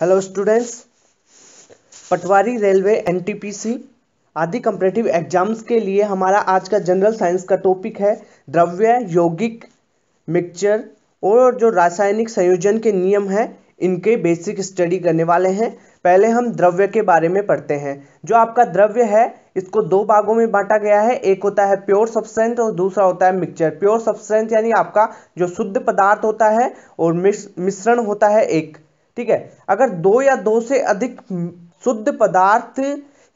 Hello students Patwari railway NTPC आदि competitive exams के लिए हमारा आज का जनरल साइंस का टॉपिक है द्रव्य यौगिक मिक्सचर और जो रासायनिक संयोजन के नियम हैं इनके बेसिक स्टडी करने वाले हैं पहले हम द्रव्य के बारे में पढ़ते हैं जो आपका द्रव्य है इसको दो भागों में बांटा गया है एक होता है प्योर सब्सटेंस और दूसरा होता है मिक्सचर प्योर सब्सटेंस यानी आपका जो शुद्ध पदार्थ होता है और मिश्रण होता है एक ठीक है अगर दो या दो से अधिक शुद्ध पदार्थ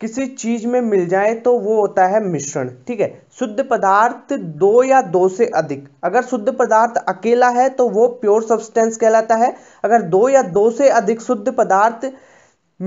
किसी चीज में मिल जाए तो वो होता है मिश्रण ठीक है शुद्ध पदार्थ दो या दो से अधिक अगर शुद्ध पदार्थ अकेला है तो वो प्योर सब्सटेंस कहलाता है अगर दो या दो से अधिक शुद्ध पदार्थ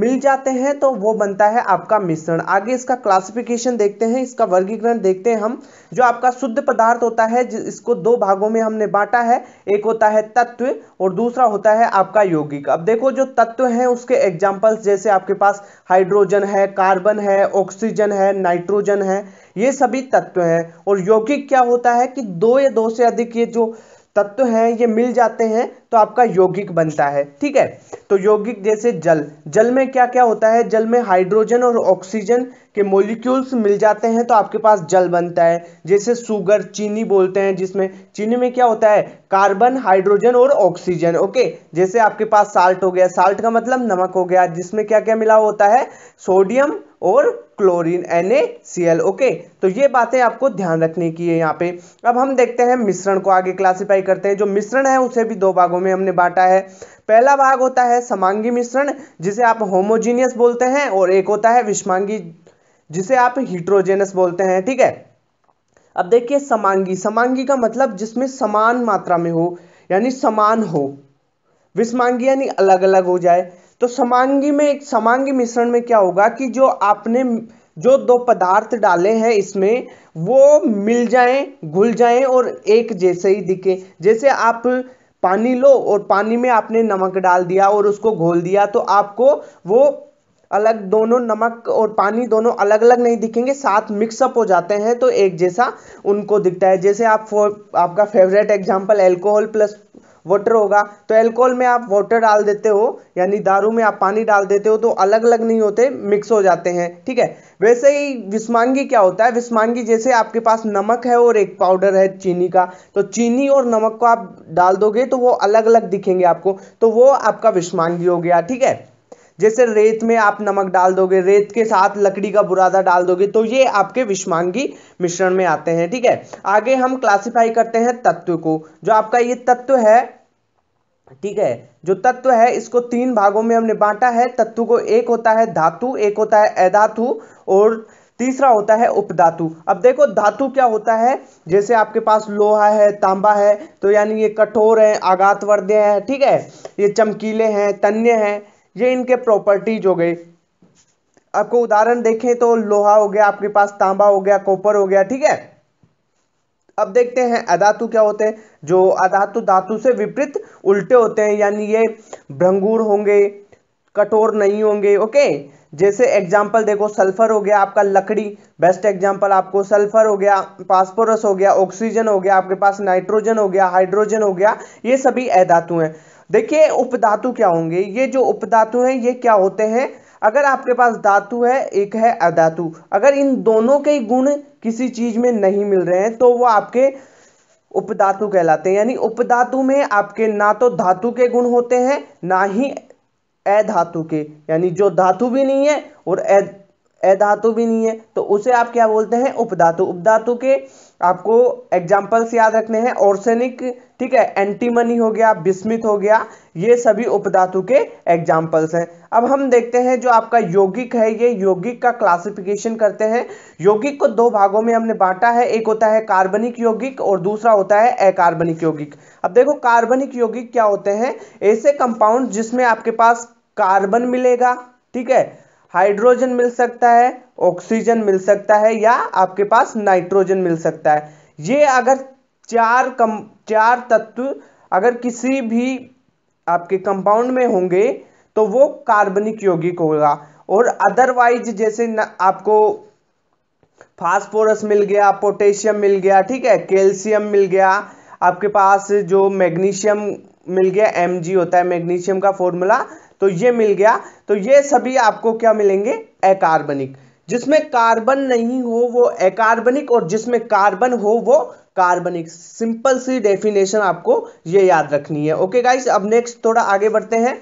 मिल जाते हैं तो वो बनता है आपका मिश्रण आगे इसका क्लासिफिकेशन देखते हैं इसका वर्गीकरण देखते हैं हम जो आपका शुद्ध पदार्थ होता है इसको दो भागों में हमने बांटा है एक होता है तत्व और दूसरा होता है आपका यौगिक अब देखो जो तत्व हैं उसके एग्जाम्पल्स जैसे आपके पास हाइड्रोजन है कार्बन है ऑक्सीजन है नाइट्रोजन है ये सभी तत्व हैं और यौगिक क्या होता है कि दो या दो से अधिक ये जो तत्व हैं ये मिल जाते हैं तो आपका यौगिक बनता है ठीक है तो यौगिक जैसे जल जल में क्या क्या होता है जल में हाइड्रोजन और ऑक्सीजन के मोलिक्यूल्स मिल जाते हैं तो आपके पास जल बनता है जैसे सुगर चीनी बोलते हैं जिसमें चीनी में क्या होता है कार्बन हाइड्रोजन और ऑक्सीजन ओके जैसे आपके पास साल्ट हो गया साल्ट का मतलब नमक हो गया जिसमें क्या क्या मिला होता है सोडियम और क्लोरीन NaCl ओके तो ये बातें आपको ध्यान रखने की है यहाँ पे अब हम देखते हैं मिश्रण को आगे क्लासिफाई करते हैं जो मिश्रण है उसे भी दो भागों में हमने बांटा है पहला भाग होता है समांगी मिश्रण जिसे आप होमोजीनियस बोलते हैं और एक होता है विषमांगी जिसे आप हीट्रोजेनस बोलते हैं ठीक है अब देखिए समांगी समांगी का मतलब जिसमें समान मात्रा में हो यानी समान हो विषमांगी यानी अलग अलग हो जाए तो समांगी में एक समांगी मिश्रण में क्या होगा कि जो आपने जो दो पदार्थ डाले हैं इसमें वो मिल जाएं घुल जाएं और एक जैसे ही दिखे जैसे आप पानी लो और पानी में आपने नमक डाल दिया और उसको घोल दिया तो आपको वो अलग दोनों नमक और पानी दोनों अलग अलग नहीं दिखेंगे साथ मिक्सअप हो जाते हैं तो एक जैसा उनको दिखता है जैसे आप आपका favourite example alcohol plus water होगा तो एल्कोहल में आप वाटर डाल देते हो यानी दारू में आप पानी डाल देते हो तो अलग अलग नहीं होते मिक्स हो जाते हैं ठीक है वैसे ही विस्मांगी क्या होता है विस्मांगी जैसे आपके पास नमक है और एक पाउडर है चीनी का तो चीनी और नमक को आप डाल दोगे तो वो अलग अलग दिखेंगे आपको तो वो आपका विस्मांगी हो गया ठीक है जैसे रेत में आप नमक डाल दोगे रेत के साथ लकड़ी का बुरादा डाल दोगे तो ये आपके विषमांगी मिश्रण में आते हैं ठीक है आगे हम क्लासिफाई करते हैं तत्व को जो आपका ये तत्व है ठीक है जो तत्व है इसको तीन भागों में हमने बांटा है तत्व को एक होता है धातु एक होता है अधातु और तीसरा होता है उपधातु अब देखो धातु क्या होता है जैसे आपके पास लोहा है तांबा है तो यानी ये कठोर है आघातवर्ध्य है ठीक है ये चमकीले हैं तन्य हैं ये इनके प्रॉपर्टीज हो गई आपको उदाहरण देखें तो लोहा हो गया आपके पास तांबा हो गया कॉपर हो गया ठीक है अब देखते हैं अधातु क्या होते हैं जो अधातु धातु से विपरीत उल्टे होते हैं यानी ये भ्रंगूर होंगे कठोर नहीं होंगे ओके जैसे एग्जाम्पल देखो सल्फर हो गया आपका लकड़ी बेस्ट एग्जाम्पल आपको सल्फर हो गया पास्पोरस हो गया ऑक्सीजन हो गया आपके पास नाइट्रोजन हो गया हाइड्रोजन हो गया ये सभी अधातु हैं देखिए उपधातु क्या होंगे ये जो उपधातु हैं ये क्या होते हैं अगर आपके पास धातु है एक है अधातु अगर इन दोनों के गुण किसी चीज में नहीं मिल रहे हैं तो वो आपके उपधातु कहलाते हैं यानी उपधातु में आपके ना तो धातु के गुण होते हैं ना ही अधातु के यानी जो धातु भी नहीं है और अधातु भी नहीं है तो उसे आप क्या बोलते हैं उपधातु उपधातु के आपको एग्जाम्पल्स याद रखने हैं ऑर्सेनिक ठीक है एंटीमनी हो गया बिस्मित हो गया ये सभी उपधातु के एग्जाम्पल्स हैं अब हम देखते हैं जो आपका यौगिक है ये यौगिक का क्लासिफिकेशन करते हैं यौगिक को दो भागों में हमने बांटा है एक होता है कार्बनिक यौगिक और दूसरा होता है अकार्बनिक यौगिक अब देखो कार्बनिक यौगिक क्या होते हैं ऐसे कंपाउंड जिसमें आपके पास कार्बन मिलेगा ठीक है हाइड्रोजन मिल सकता है ऑक्सीजन मिल सकता है या आपके पास नाइट्रोजन मिल सकता है ये अगर चार कम चार तत्व अगर किसी भी आपके कंपाउंड में होंगे तो वो कार्बनिक यौगिक होगा और अदरवाइज जैसे न, आपको फास्फोरस मिल गया पोटेशियम मिल गया ठीक है कैल्शियम मिल गया आपके पास जो मैग्नीशियम मिल गया एम होता है मैग्नीशियम का फॉर्मूला तो ये मिल गया तो ये सभी आपको क्या मिलेंगे अकार्बनिक जिसमें कार्बन नहीं हो वो अकार्बनिक और जिसमें कार्बन हो वो कार्बनिक सिंपल सी डेफिनेशन आपको ये याद रखनी है ओके गाइस अब नेक्स्ट थोड़ा आगे बढ़ते हैं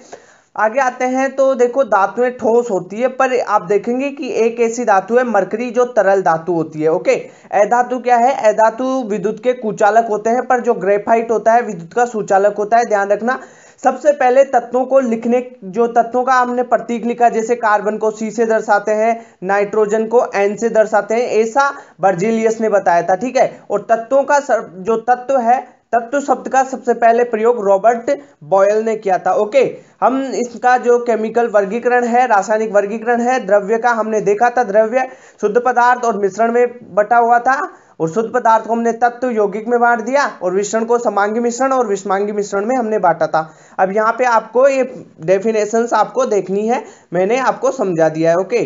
आगे आते हैं तो देखो धातुएं ठोस होती है पर आप देखेंगे कि एक ऐसी धातु है मरकरी जो तरल धातु होती है ओके अधातु क्या है अधातु विद्युत के कुचालक होते हैं पर जो ग्रेफाइट होता है विद्युत का सुचालक होता है ध्यान रखना सबसे पहले तत्वों को लिखने जो तत्वों का हमने प्रतीक लिखा जैसे कार्बन को सी से दर्शाते हैं नाइट्रोजन को एन से दर्शाते हैं ऐसा बर्जिलियस ने बताया था ठीक है और तत्वों का जो तत्व है तत्व शब्द का सबसे पहले प्रयोग रॉबर्ट बॉयल ने किया था ओके हम इसका जो केमिकल वर्गीकरण है रासायनिक वर्गीकरण है द्रव्य का हमने देखा था द्रव्य शुद्ध पदार्थ और मिश्रण में बटा हुआ था और शुद्ध पदार्थ को हमने तत्व यौगिक में बांट दिया और मिश्रण को समांगी मिश्रण और विषमांगी मिश्रण में हमने बांटा था अब यहाँ पे आपको ये डेफिनेशन आपको देखनी है मैंने आपको समझा दिया है ओके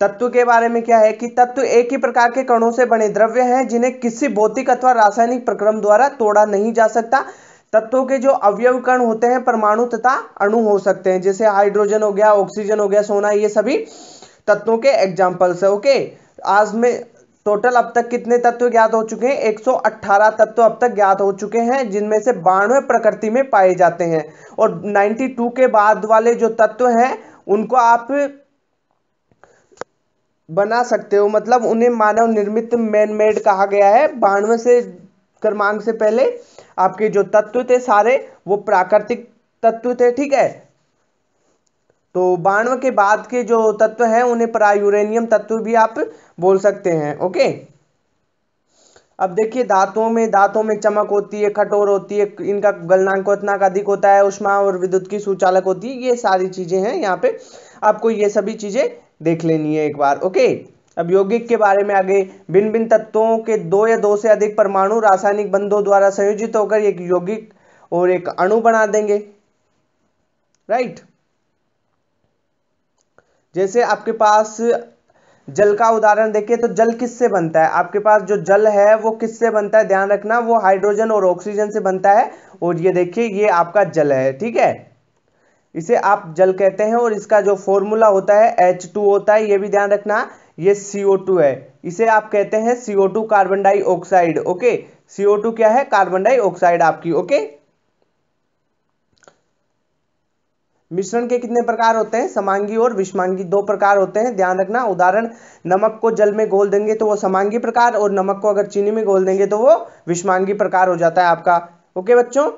तत्व के बारे में क्या है कि तत्व एक ही प्रकार के कणों से बने द्रव्य हैं जिन्हें किसी भौतिक अथवा रासायनिक प्रक्रम द्वारा तोड़ा नहीं जा सकता तत्वों के जो अवयव कण होते हैं परमाणु तथा अणु हो सकते हैं जैसे हाइड्रोजन हो गया ऑक्सीजन हो गया सोना ये सभी तत्वों के एग्जाम्पल्स है ओके आज में टोटल अब तक कितने तत्व ज्ञात हो चुके हैं 118 तत्व अब तक ज्ञात हो चुके हैं जिनमें से बानवे प्रकृति में पाए जाते हैं और 92 के बाद वाले जो तत्व हैं उनको आप बना सकते हो मतलब उन्हें मानव निर्मित मैन मेड कहा गया है बानवे से क्रमांक से पहले आपके जो तत्व थे सारे वो प्राकृतिक तत्व थे ठीक है तो बाणव के बाद के जो तत्व हैं उन्हें प्रायूरेनियम तत्व भी आप बोल सकते हैं ओके अब देखिए दांतों में दांतों में चमक होती है खटोर होती है इनका गलनांक उतना अधिक होता है उष्मा और विद्युत की सुचालक होती है ये सारी चीज़ें हैं यहाँ पे आपको ये सभी चीज़ें देख लेनी है एक बार ओके अब यौगिक के बारे में आगे भिन्न भिन्न तत्वों के दो या दो से अधिक परमाणु रासायनिक बंधों द्वारा संयोजित होकर एक यौगिक और एक अणु बना देंगे राइट right? जैसे आपके पास जल का उदाहरण देखिए तो जल किससे बनता है आपके पास जो जल है वो किससे बनता है ध्यान रखना वो हाइड्रोजन और ऑक्सीजन से बनता है और ये देखिए ये आपका जल है ठीक है इसे आप जल कहते हैं और इसका जो फॉर्मूला होता है एच टू होता है ये भी ध्यान रखना ये सीओ टू है इसे आप कहते हैं CO two carbon dioxide okay CO two क्या है कार्बन डाइऑक्साइड आपकी ओके मिश्रण के कितने प्रकार होते हैं समांगी और विषमांगी दो प्रकार होते हैं ध्यान रखना उदाहरण नमक को जल में घोल देंगे तो वो समांगी प्रकार और नमक को अगर चीनी में घोल देंगे तो वो विषमांगी प्रकार हो जाता है आपका ओके बच्चों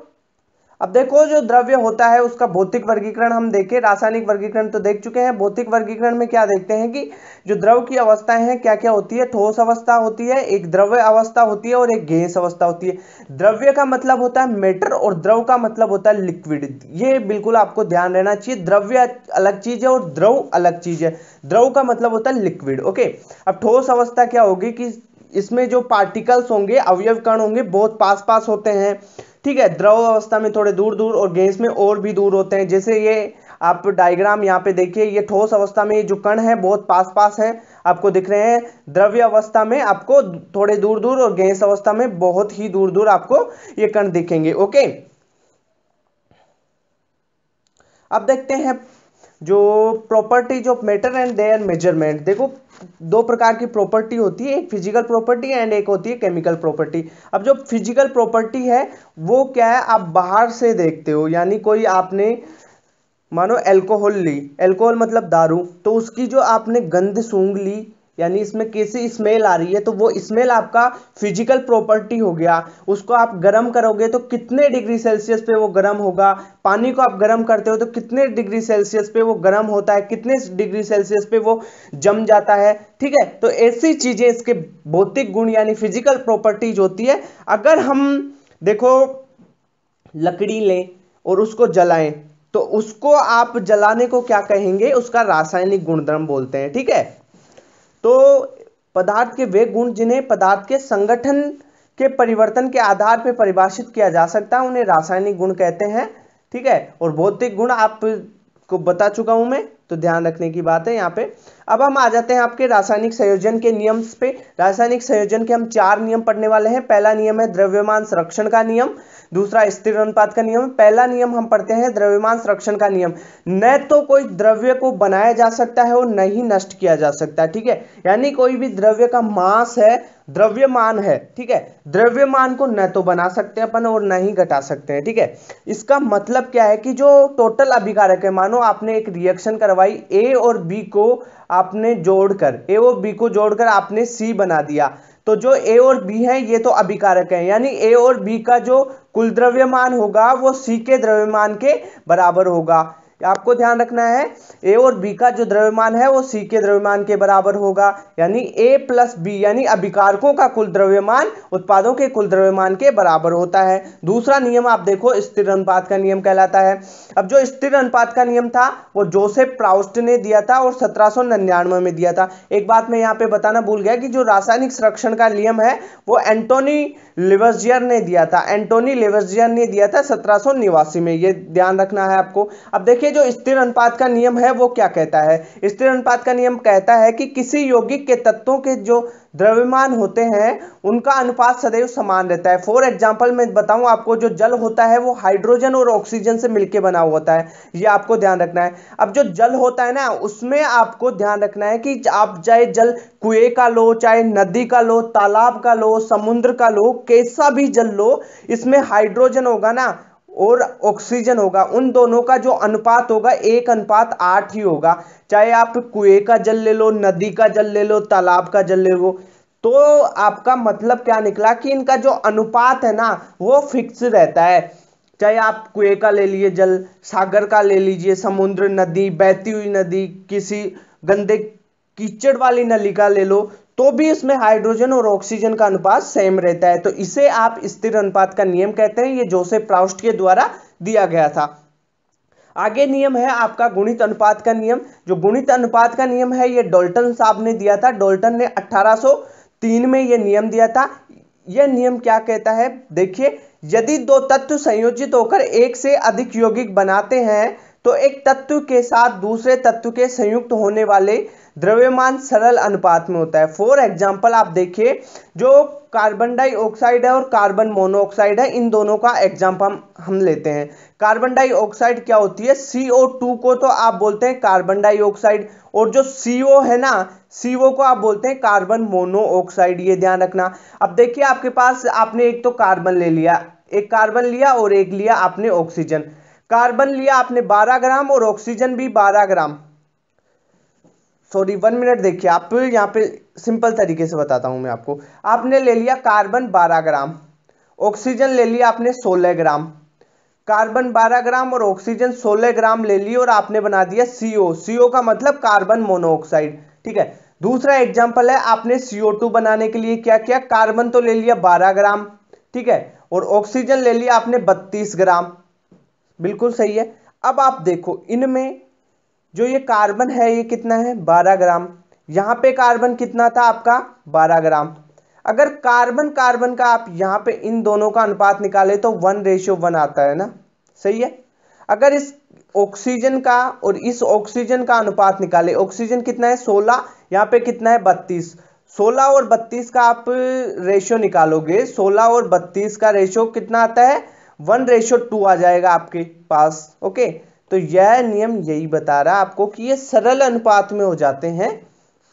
अब देखो जो द्रव्य होता है उसका भौतिक वर्गीकरण हम देखें रासायनिक वर्गीकरण तो देख चुके हैं भौतिक वर्गीकरण में क्या देखते हैं कि जो द्रव की अवस्थाएं हैं क्या क्या होती है ठोस अवस्था होती है एक द्रव्य अवस्था होती है और एक गैस अवस्था होती है द्रव्य का मतलब होता है मेटर और द्रव का मतलब होता है लिक्विड ये बिल्कुल आपको ध्यान रहना चाहिए द्रव्य अलग चीज है और द्रव अलग चीज है द्रव का मतलब होता है लिक्विड ओके अब ठोस अवस्था क्या होगी कि इसमें जो पार्टिकल्स होंगे अवयव कण होंगे बहुत पास पास होते हैं ठीक है द्रव अवस्था में थोड़े दूर दूर और गैस में और भी दूर होते हैं जैसे ये आप डायग्राम यहाँ पे देखिए ये ठोस अवस्था में जो कण है बहुत पास पास है आपको दिख रहे हैं द्रव्य अवस्था में आपको थोड़े दूर दूर और गैस अवस्था में बहुत ही दूर दूर आपको ये कण दिखेंगे ओके अब देखते हैं जो properties of matter and their measurement देखो दो प्रकार की प्रॉपर्टी होती है एक फिजिकल प्रॉपर्टी एंड एक होती है केमिकल प्रॉपर्टी अब जो फिजिकल प्रॉपर्टी है वो क्या है आप बाहर से देखते हो यानी कोई आपने मानो एल्कोहल ली एल्कोहल मतलब दारू तो उसकी जो आपने गंध सूंघ ली यानी इसमें कैसी स्मेल आ रही है तो वो स्मेल आपका फिजिकल प्रॉपर्टी हो गया उसको आप गर्म करोगे तो कितने डिग्री सेल्सियस पे वो गर्म होगा पानी को आप गर्म करते हो तो कितने डिग्री सेल्सियस पे वो गर्म होता है कितने डिग्री सेल्सियस पे वो जम जाता है ठीक है तो ऐसी चीज़ें इसके भौतिक गुण यानी फिजिकल प्रॉपर्टीज होती है अगर हम देखो लकड़ी लें और उसको जलाएं तो उसको आप जलाने को क्या कहेंगे उसका रासायनिक गुणधर्म बोलते हैं ठीक है तो पदार्थ के वे गुण जिन्हें पदार्थ के संगठन के परिवर्तन के आधार पर परिभाषित किया जा सकता है उन्हें रासायनिक गुण कहते हैं ठीक है और भौतिक गुण आप को बता चुका हूं मैं तो ध्यान रखने की बात है यहाँ पे अब हम आ जाते हैं आपके रासायनिक संयोजन के नियम पे रासायनिक संयोजन के हम चार नियम पढ़ने वाले हैं पहला नियम है द्रव्यमान संरक्षण का नियम दूसरा स्थिर अनुपात का नियम पहला नियम हम पढ़ते हैं द्रव्यमान संरक्षण का नियम न तो कोई द्रव्य को बनाया जा सकता है और न ही नष्ट किया जा सकता है ठीक है यानी कोई भी द्रव्य का मास है द्रव्यमान है ठीक है द्रव्यमान को न तो बना सकते हैं अपन और न ही घटा सकते हैं ठीक है इसका मतलब क्या है कि जो टोटल अभिकारक है मानो आपने एक रिएक्शन करवाई ए और बी को आपने जोड़कर ए और बी को जोड़कर आपने सी बना दिया तो जो ए और बी है ये तो अभिकारक है यानी ए और बी का जो कुल द्रव्यमान होगा वो सी के द्रव्यमान के बराबर होगा आपको ध्यान रखना है ए और बी का जो द्रव्यमान है वो सी के द्रव्यमान के बराबर होगा यानी ए प्लस बी यानी अभिकारकों का कुल द्रव्यमान उत्पादों के कुल द्रव्यमान के बराबर होता है दूसरा नियम आप देखो स्थिर अनुपात का नियम कहलाता है अब जो स्थिर अनुपात का नियम था वो जोसेफ प्राउस्ट ने दिया था और सत्रह में दिया था एक बात मैं यहाँ पे बताना भूल गया कि जो रासायनिक संरक्षण का नियम है वो एंटोनी लिवर्जियर ने दिया था एंटोनी लिवर्जियर ने दिया था सत्रह में ये ध्यान रखना है आपको अब देखिए देखिए जो स्थिर अनुपात का नियम है वो क्या कहता है स्थिर अनुपात का नियम कहता है कि किसी यौगिक के तत्वों के जो द्रव्यमान होते हैं उनका अनुपात सदैव समान रहता है फॉर एग्जाम्पल मैं बताऊं आपको जो जल होता है वो हाइड्रोजन और ऑक्सीजन से मिलकर बना होता है ये आपको ध्यान रखना है अब जो जल होता है ना उसमें आपको ध्यान रखना है कि आप चाहे जल कुएं का लो चाहे नदी का लो तालाब का लो समुद्र का लो कैसा भी जल लो इसमें हाइड्रोजन होगा ना और ऑक्सीजन होगा उन दोनों का जो अनुपात होगा एक अनुपात आठ ही होगा चाहे आप कुएं का जल ले लो नदी का जल ले लो तालाब का जल ले लो तो आपका मतलब क्या निकला कि इनका जो अनुपात है ना वो फिक्स रहता है चाहे आप कुएं का ले लीजिए जल सागर का ले लीजिए समुद्र नदी बहती हुई नदी किसी गंदे कीचड़ वाली नली का ले लो तो भी इसमें हाइड्रोजन और ऑक्सीजन का अनुपात सेम रहता है तो इसे आप स्थिर अनुपात का नियम कहते हैं ये जोसे प्राउस्ट के द्वारा दिया गया था आगे नियम है आपका गुणित अनुपात का नियम जो गुणित अनुपात का नियम है ये डोल्टन साहब ने दिया था डोल्टन ने 1803 में ये नियम दिया था यह नियम क्या कहता है देखिए यदि दो तत्व संयोजित होकर एक से अधिक यौगिक बनाते हैं तो एक तत्व के साथ दूसरे तत्व के संयुक्त होने वाले द्रव्यमान सरल अनुपात में होता है फॉर एग्जाम्पल आप देखिए जो कार्बन डाइऑक्साइड है और कार्बन मोनोऑक्साइड है इन दोनों का एग्जाम्पल हम, हम लेते हैं कार्बन डाइऑक्साइड क्या होती है टू को तो आप बोलते हैं कार्बन डाइऑक्साइड और जो ओ है ना ओ को आप बोलते हैं कार्बन मोनोऑक्साइड ये ध्यान रखना अब देखिए आपके पास आपने एक तो कार्बन ले लिया एक कार्बन लिया और एक लिया आपने ऑक्सीजन कार्बन लिया आपने 12 ग्राम और ऑक्सीजन भी 12 ग्राम सॉरी वन मिनट देखिए आप यहाँ पे सिंपल तरीके से बताता हूँ मैं आपको आपने ले लिया कार्बन 12 ग्राम ऑक्सीजन ले लिया आपने 16 ग्राम कार्बन 12 ग्राम और ऑक्सीजन 16 ग्राम ले ली और आपने बना दिया सीओ सीओ का मतलब कार्बन मोनोऑक्साइड ठीक है दूसरा एग्जाम्पल है आपने CO2 बनाने के लिए क्या किया कार्बन तो ले लिया 12 ग्राम ठीक है और ऑक्सीजन ले लिया आपने 32 ग्राम बिल्कुल सही है अब आप देखो इनमें जो ये कार्बन है ये कितना है 12 ग्राम यहाँ पे कार्बन कितना था आपका 12 ग्राम अगर कार्बन कार्बन का आप यहाँ पे इन दोनों का अनुपात निकाले तो वन रेशियो वन आता है ना सही है अगर इस ऑक्सीजन का और इस ऑक्सीजन का अनुपात निकाले ऑक्सीजन कितना है 16 यहाँ पे कितना है 32 16 और 32 का आप रेशियो निकालोगे 16 और 32 का रेशियो कितना आता है वन रेशो टू आ जाएगा आपके पास ओके तो यह नियम यही बता रहा है आपको कि ये सरल अनुपात में हो जाते हैं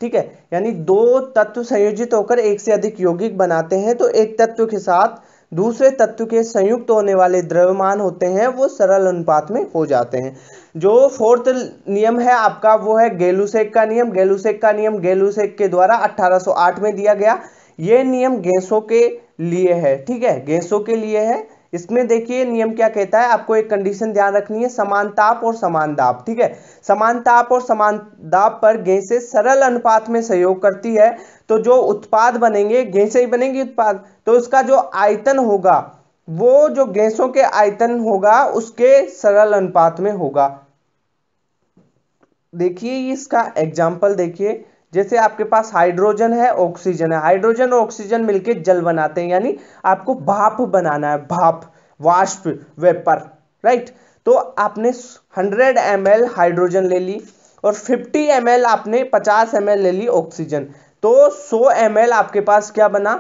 ठीक है यानी दो तत्व संयोजित होकर एक से अधिक यौगिक बनाते हैं तो एक तत्व के साथ दूसरे तत्व के संयुक्त होने वाले द्रव्यमान होते हैं वो सरल अनुपात में हो जाते हैं जो फोर्थ नियम है आपका वो है गेलुसेक का नियम गेलुसेक का नियम गेलुसेक के द्वारा 1808 में दिया गया ये नियम गैसों के लिए है ठीक है गैसों के लिए है इसमें देखिए नियम क्या कहता है आपको एक कंडीशन ध्यान रखनी है समान ताप और समान दाब ठीक है समान ताप और समान दाब पर गैसे सरल अनुपात में सहयोग करती है तो जो उत्पाद बनेंगे गैसे ही बनेंगी उत्पाद तो उसका जो आयतन होगा वो जो गैसों के आयतन होगा उसके सरल अनुपात में होगा देखिए इसका एग्जाम्पल देखिए जैसे आपके पास हाइड्रोजन है ऑक्सीजन है हाइड्रोजन और ऑक्सीजन मिलके जल बनाते हैं यानी आपको भाप बनाना है भाप वाष्प वेपर राइट तो आपने 100 एम हाइड्रोजन ले ली और 50 एम आपने 50 एम ले ली ऑक्सीजन तो 100 एम आपके पास क्या बना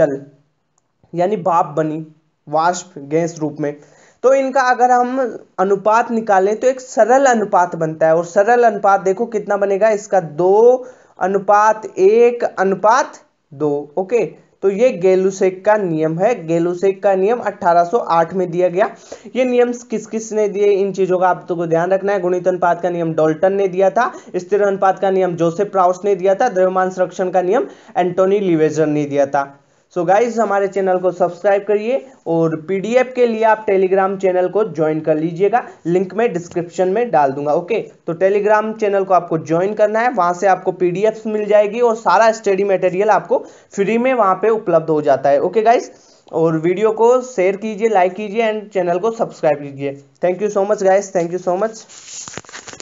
जल यानी भाप बनी वाष्प गैस रूप में तो इनका अगर हम अनुपात निकालें तो एक सरल अनुपात बनता है और सरल अनुपात देखो कितना बनेगा इसका दो अनुपात एक अनुपात दो ओके तो ये गेलुसेक का नियम है गेलुसेक का नियम 1808 में दिया गया ये नियम किस किस ने दिए इन चीजों का आप तो को ध्यान रखना है गुणित अनुपात का नियम डोल्टन ने दिया था स्थिर अनुपात का नियम जोसेफ प्राउस ने दिया था द्रव्यमान संरक्षण का नियम एंटोनी लिवेजर ने दिया था सो गाइज हमारे चैनल को सब्सक्राइब करिए और पीडीएफ के लिए आप टेलीग्राम चैनल को ज्वाइन कर लीजिएगा लिंक में डिस्क्रिप्शन में डाल दूंगा ओके तो टेलीग्राम चैनल को आपको ज्वाइन करना है वहां से आपको पीडीएफ मिल जाएगी और सारा स्टडी मटेरियल आपको फ्री में वहां पे उपलब्ध हो जाता है ओके गाइज और वीडियो को शेयर कीजिए लाइक कीजिए एंड चैनल को सब्सक्राइब कीजिए thank you so much guys thank you so much